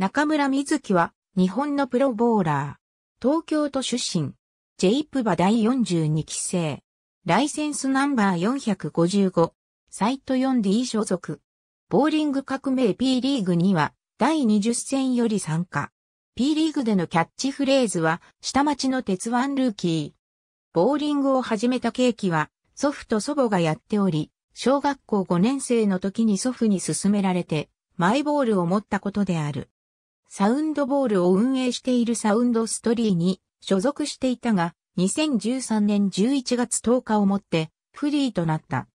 中村瑞希は日本のプロボーラー。東京都出身。j プバ第42期生。ライセンスナンバー455。サイト 4D 所属。ボーリング革命 P リーグには第20戦より参加。P リーグでのキャッチフレーズは下町の鉄腕ルーキー。ボーリングを始めた契機は祖父と祖母がやっており、小学校5年生の時に祖父に勧められてマイボールを持ったことである。サウンドボールを運営しているサウンドストリーに所属していたが、2013年11月10日をもってフリーとなった。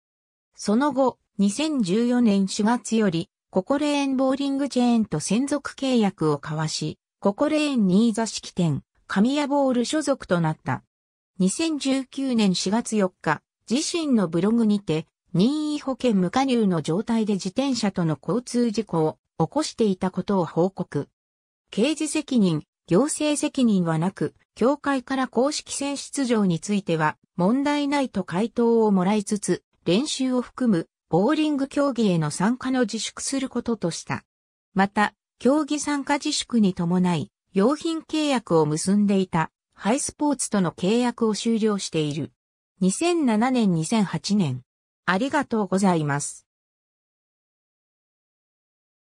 その後、2014年4月より、ココレーンボーリングチェーンと専属契約を交わし、ココレーン新座式典、神谷ボール所属となった。2019年4月4日、自身のブログにて、任意保険無加入の状態で自転車との交通事故を起こしていたことを報告。刑事責任、行政責任はなく、協会から公式戦出場については問題ないと回答をもらいつつ、練習を含むボーリング競技への参加の自粛することとした。また、競技参加自粛に伴い、用品契約を結んでいたハイスポーツとの契約を終了している。2007年2008年。ありがとうございます。